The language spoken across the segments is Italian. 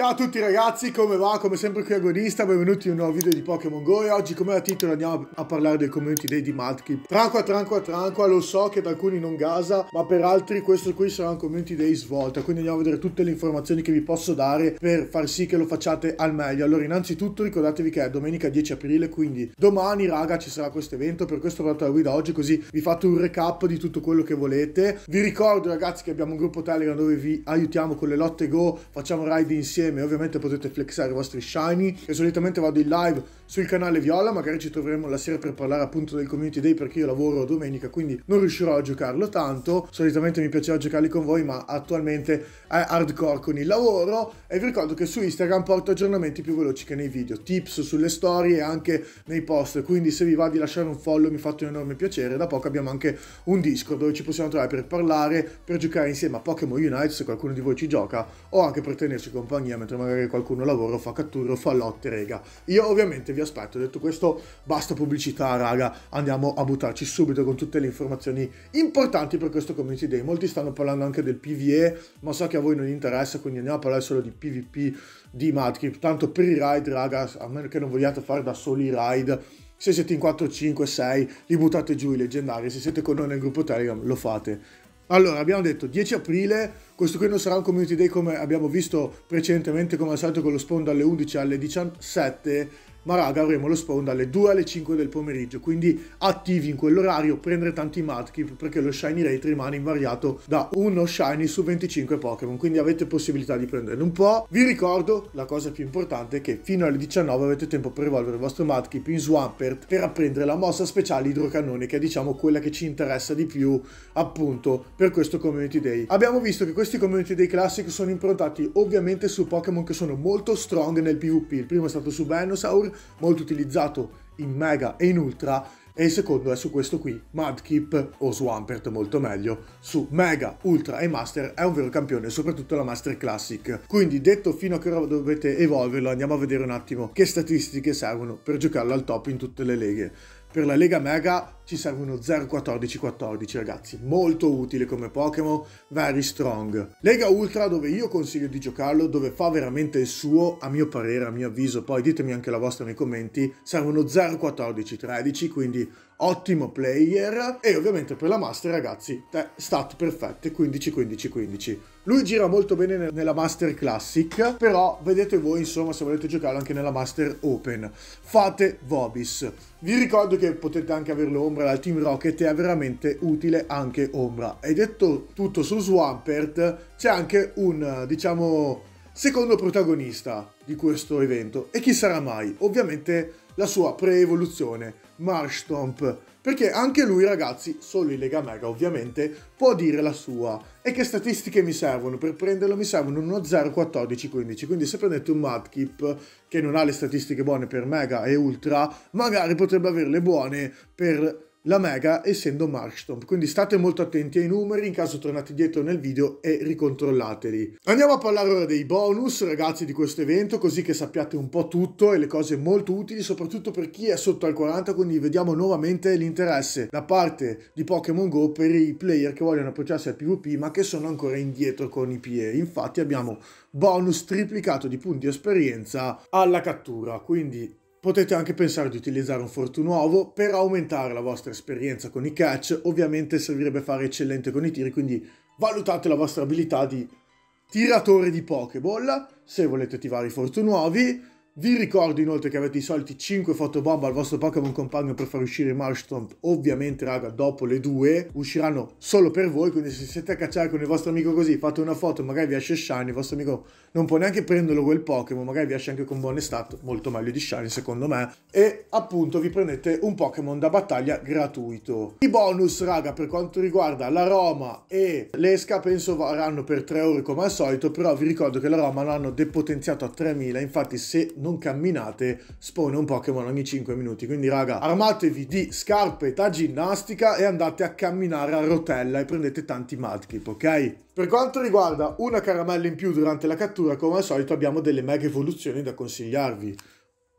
Ciao a tutti ragazzi, come va? Come sempre qui agonista, benvenuti in un nuovo video di Pokémon Go e oggi come da titolo andiamo a parlare del community day di Mudkip. Tranqua, tranqua, tranqua, lo so che da alcuni non gasa, ma per altri questo qui sarà un community day svolta, quindi andiamo a vedere tutte le informazioni che vi posso dare per far sì che lo facciate al meglio. Allora innanzitutto ricordatevi che è domenica 10 aprile, quindi domani raga ci sarà questo evento, per questo ho fatto la guida oggi così vi fate un recap di tutto quello che volete. Vi ricordo ragazzi che abbiamo un gruppo Telegram dove vi aiutiamo con le lotte Go, facciamo ride insieme insieme. Ovviamente potete flexare i vostri shiny. Io solitamente vado in live sul canale Viola, magari ci troveremo la sera per parlare appunto del community day perché io lavoro domenica, quindi non riuscirò a giocarlo tanto. Solitamente mi piaceva giocarli con voi, ma attualmente è hardcore con il lavoro. E vi ricordo che su Instagram porto aggiornamenti più veloci che nei video, tips sulle storie e anche nei post. Quindi se vi va di lasciare un follow mi fatto un enorme piacere. Da poco abbiamo anche un Discord dove ci possiamo trovare per parlare, per giocare insieme a Pokémon Unite se qualcuno di voi ci gioca o anche per tenerci compagnia mentre magari qualcuno lavora, fa catture, fa lotte, rega. Io ovviamente vi aspetto, detto questo, basta pubblicità, raga, andiamo a buttarci subito con tutte le informazioni importanti per questo Community Day. Molti stanno parlando anche del PvE, ma so che a voi non interessa, quindi andiamo a parlare solo di PvP, di Madkip, tanto per i ride, raga, a meno che non vogliate fare da soli i ride. se siete in 4, 5, 6 li buttate giù i leggendari, se siete con noi nel gruppo Telegram lo fate. Allora, abbiamo detto 10 aprile, questo qui non sarà un community day come abbiamo visto precedentemente come al solito con lo sfondo dalle 11 alle 17 ma raga avremo lo spawn dalle 2 alle 5 del pomeriggio, quindi attivi in quell'orario, prendere tanti matchip perché lo shiny rate rimane invariato da uno shiny su 25 Pokémon, quindi avete possibilità di prenderne un po'. Vi ricordo la cosa più importante è che fino alle 19 avete tempo per evolvere il vostro matchip in Swampert per apprendere la mossa speciale idrocannone che è diciamo quella che ci interessa di più appunto per questo Community Day. Abbiamo visto che questi Community Day Classic sono improntati ovviamente su Pokémon che sono molto strong nel PvP, il primo è stato su Venusaur, molto utilizzato in Mega e in Ultra, e il secondo è su questo qui, Mudkip o Swampert molto meglio, su Mega, Ultra e Master è un vero campione, soprattutto la Master Classic. Quindi detto fino a che ora dovete evolverlo, andiamo a vedere un attimo che statistiche servono per giocarlo al top in tutte le leghe. Per la Lega Mega ci serve uno 01414 ragazzi, molto utile come Pokémon, very strong. Lega Ultra dove io consiglio di giocarlo, dove fa veramente il suo, a mio parere, a mio avviso, poi ditemi anche la vostra nei commenti, serve uno 01413, quindi ottimo player e ovviamente per la master ragazzi eh, stat perfette 15 15 15 lui gira molto bene nella master classic però vedete voi insomma se volete giocarlo anche nella master open fate vobis vi ricordo che potete anche averlo ombra Ombra dal Team Rocket è veramente utile anche Ombra. E detto tutto su Swampert, c'è anche un, diciamo, secondo protagonista di questo evento. E chi sarà mai? Ovviamente la sua pre-evoluzione, Marshtomp. Perché anche lui, ragazzi, solo in Lega Mega ovviamente, può dire la sua. E che statistiche mi servono? Per prenderlo mi servono uno 0, 14, 15. Quindi se prendete un Madkip che non ha le statistiche buone per Mega e Ultra, magari potrebbe averle buone per la mega essendo Markstomp, quindi state molto attenti ai numeri, in caso tornate dietro nel video e ricontrollateli. Andiamo a parlare ora dei bonus ragazzi di questo evento, così che sappiate un po' tutto e le cose molto utili, soprattutto per chi è sotto al 40, quindi vediamo nuovamente l'interesse da parte di Pokémon Go per i player che vogliono approcciarsi al PvP ma che sono ancora indietro con i PE. Infatti abbiamo bonus triplicato di punti esperienza alla cattura, quindi Potete anche pensare di utilizzare un fortu nuovo per aumentare la vostra esperienza con i catch, ovviamente servirebbe fare eccellente con i tiri, quindi valutate la vostra abilità di tiratore di Pokéball, se volete attivare i fortu nuovi. Vi ricordo inoltre che avete i soliti 5 fotobomba al vostro Pokémon compagno per far uscire Marshtomp. Ovviamente, raga, dopo le due usciranno solo per voi. Quindi, se siete a cacciare con il vostro amico così, fate una foto, magari vi esce Shiny. Il vostro amico non può neanche prenderlo quel Pokémon, magari vi esce anche con buon estate, molto meglio di Shiny, secondo me. E appunto vi prendete un Pokémon da battaglia gratuito. I bonus, raga, per quanto riguarda la Roma e l'Esca, penso varranno per 3 ore come al solito. Però vi ricordo che la Roma l'hanno depotenziato a 3000. Infatti, se non non camminate, spone un Pokémon ogni 5 minuti. Quindi raga, armatevi di scarpe da ginnastica e andate a camminare a rotella e prendete tanti Mudkip, ok? Per quanto riguarda una caramella in più durante la cattura, come al solito abbiamo delle mega evoluzioni da consigliarvi.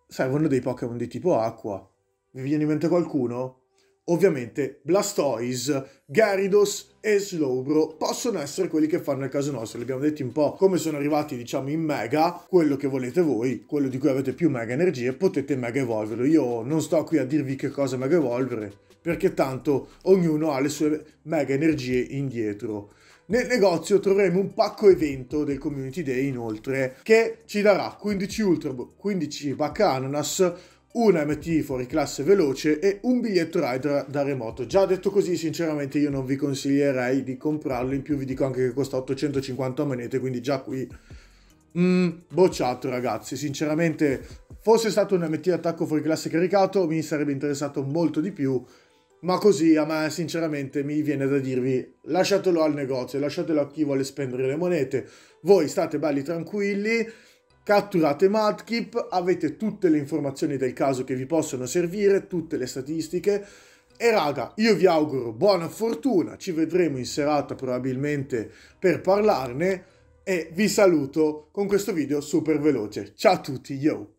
Servono dei Pokémon di tipo acqua. Vi viene in mente qualcuno? Ovviamente Blastoise, Gyarados e Slowbro possono essere quelli che fanno il caso nostro. Li abbiamo detti un po' come sono arrivati, diciamo, in Mega, quello che volete voi, quello di cui avete più Mega Energie, potete Mega Evolverlo. Io non sto qui a dirvi che cosa Mega Evolvere, perché tanto ognuno ha le sue Mega Energie indietro. Nel negozio troveremo un pacco evento del Community Day inoltre che ci darà 15 Ultra, 15 Bacca Ananas, una MT fuori classe veloce e un biglietto rider da remoto. Già detto così, sinceramente io non vi consiglierei di comprarlo, in più vi dico anche che costa 850 monete, quindi già qui mm, bocciato ragazzi. Sinceramente, fosse stato un MT attacco fuori classe caricato, mi sarebbe interessato molto di più, ma così a me sinceramente mi viene da dirvi lasciatelo al negozio, lasciatelo a chi vuole spendere le monete. Voi state belli tranquilli catturate Madkip, avete tutte le informazioni del caso che vi possono servire, tutte le statistiche. E raga, io vi auguro buona fortuna, ci vedremo in serata probabilmente per parlarne e vi saluto con questo video super veloce. Ciao a tutti, yo!